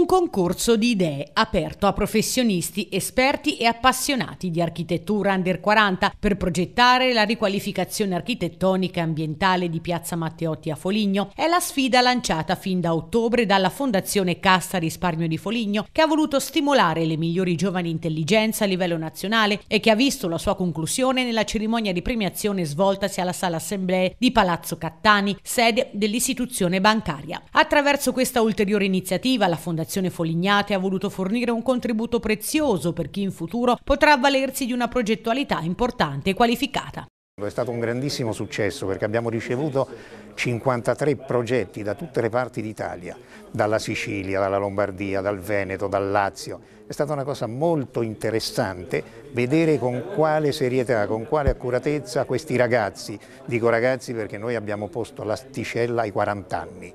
un concorso di idee aperto a professionisti, esperti e appassionati di architettura under 40 per progettare la riqualificazione architettonica e ambientale di Piazza Matteotti a Foligno. È la sfida lanciata fin da ottobre dalla Fondazione Cassa Risparmio di Foligno che ha voluto stimolare le migliori giovani intelligenze a livello nazionale e che ha visto la sua conclusione nella cerimonia di premiazione svoltasi alla Sala Assemblee di Palazzo Cattani, sede dell'istituzione bancaria. Attraverso questa ulteriore iniziativa la Fondazione L'associazione Folignate ha voluto fornire un contributo prezioso per chi in futuro potrà avvalersi di una progettualità importante e qualificata. È stato un grandissimo successo perché abbiamo ricevuto 53 progetti da tutte le parti d'Italia, dalla Sicilia, dalla Lombardia, dal Veneto, dal Lazio. È stata una cosa molto interessante vedere con quale serietà, con quale accuratezza questi ragazzi, dico ragazzi perché noi abbiamo posto l'asticella ai 40 anni,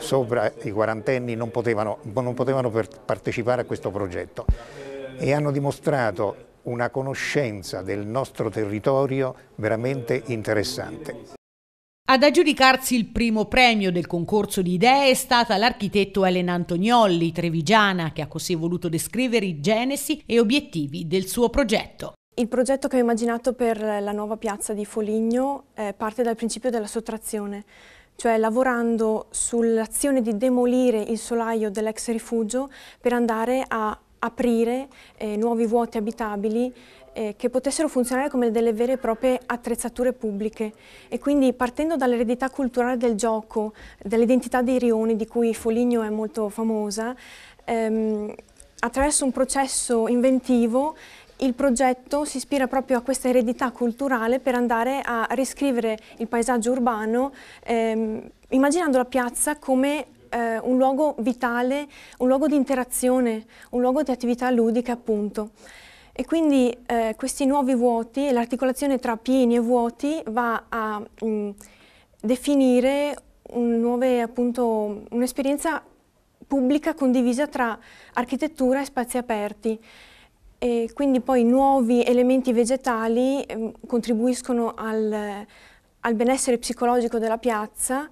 sopra i quarantenni non potevano, non potevano partecipare a questo progetto e hanno dimostrato una conoscenza del nostro territorio veramente interessante. Ad aggiudicarsi il primo premio del concorso di idee è stata l'architetto Elena Antoniolli, trevigiana, che ha così voluto descrivere i genesi e obiettivi del suo progetto. Il progetto che ho immaginato per la nuova piazza di Foligno eh, parte dal principio della sottrazione, cioè lavorando sull'azione di demolire il solaio dell'ex rifugio per andare a aprire eh, nuovi vuoti abitabili eh, che potessero funzionare come delle vere e proprie attrezzature pubbliche e quindi partendo dall'eredità culturale del gioco, dall'identità dei rioni di cui Foligno è molto famosa, ehm, attraverso un processo inventivo il progetto si ispira proprio a questa eredità culturale per andare a riscrivere il paesaggio urbano ehm, immaginando la piazza come eh, un luogo vitale, un luogo di interazione, un luogo di attività ludica appunto. E quindi eh, questi nuovi vuoti e l'articolazione tra pieni e vuoti va a mh, mm, definire un'esperienza un pubblica condivisa tra architettura e spazi aperti. E quindi poi nuovi elementi vegetali ehm, contribuiscono al, al, benessere psicologico della piazza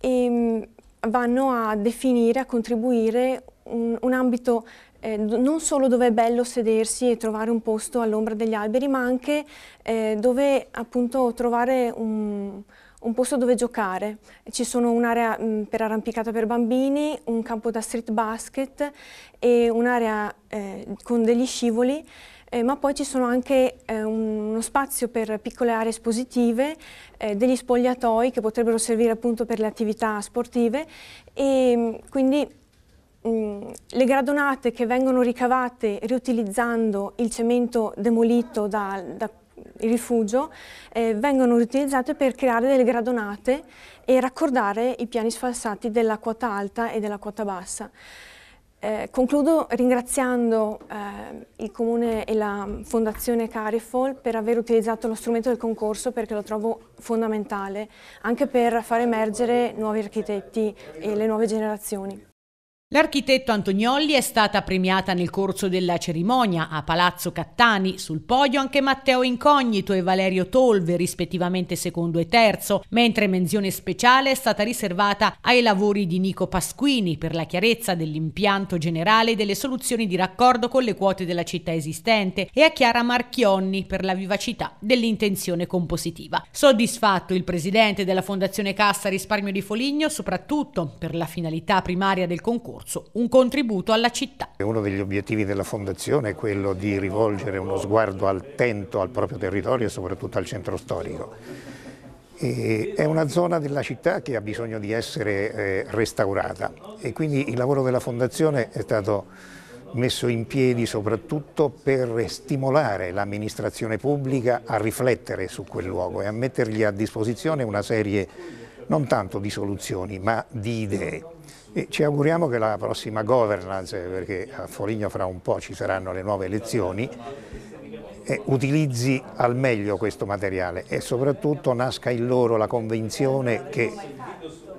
e mm, vanno a definire, a contribuire un, un ambito eh, non solo dove è bello sedersi e trovare un posto all'ombra degli alberi, ma anche eh, dove appunto trovare un, un posto dove giocare. Ci sono un'area mm, per arrampicata per bambini, un campo da street basket e un'area eh, con degli scivoli, eh, ma poi ci sono anche eh, un, uno spazio per piccole aree espositive, eh, degli spogliatoi che potrebbero servire appunto per le attività sportive e mm, quindi mm, le gradonate che vengono ricavate riutilizzando il cemento demolito da, da rifugio eh, vengono utilizzate per creare delle gradonate e raccordare i piani sfalsati della quota alta e della quota bassa. Eh, concludo ringraziando eh, il Comune e la Fondazione Carifol per aver utilizzato lo strumento del concorso perché lo trovo fondamentale anche per far emergere nuovi architetti e le nuove generazioni. L'architetto Antoniolli è stata premiata nel corso della cerimonia a Palazzo Cattani, sul podio anche Matteo Incognito e Valerio Tolve, rispettivamente secondo e terzo, mentre menzione speciale è stata riservata ai lavori di Nico Pasquini per la chiarezza dell'impianto generale e delle soluzioni di raccordo con le quote della città esistente e a Chiara Marchionni per la vivacità dell'intenzione compositiva. Soddisfatto il presidente della Fondazione Cassa Risparmio di Foligno, soprattutto per la finalità primaria del concorso, scorso, un contributo alla città. Uno degli obiettivi della Fondazione è quello di rivolgere uno sguardo attento al proprio territorio e soprattutto al centro storico. E è una zona della città che ha bisogno di essere eh, restaurata e quindi il lavoro della Fondazione è stato messo in piedi soprattutto per stimolare l'amministrazione pubblica a riflettere su quel luogo e a mettergli a disposizione una serie di non tanto di soluzioni ma di idee. E ci auguriamo che la prossima governance, perché a Foligno fra un po' ci saranno le nuove elezioni, eh, utilizzi al meglio questo materiale e soprattutto nasca in loro la convinzione che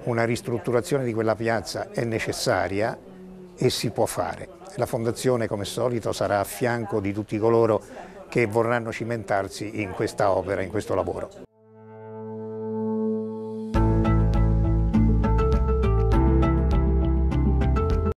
una ristrutturazione di quella piazza è necessaria e si può fare. La Fondazione come solito sarà a fianco di tutti coloro che vorranno cimentarsi in questa opera, in questo lavoro.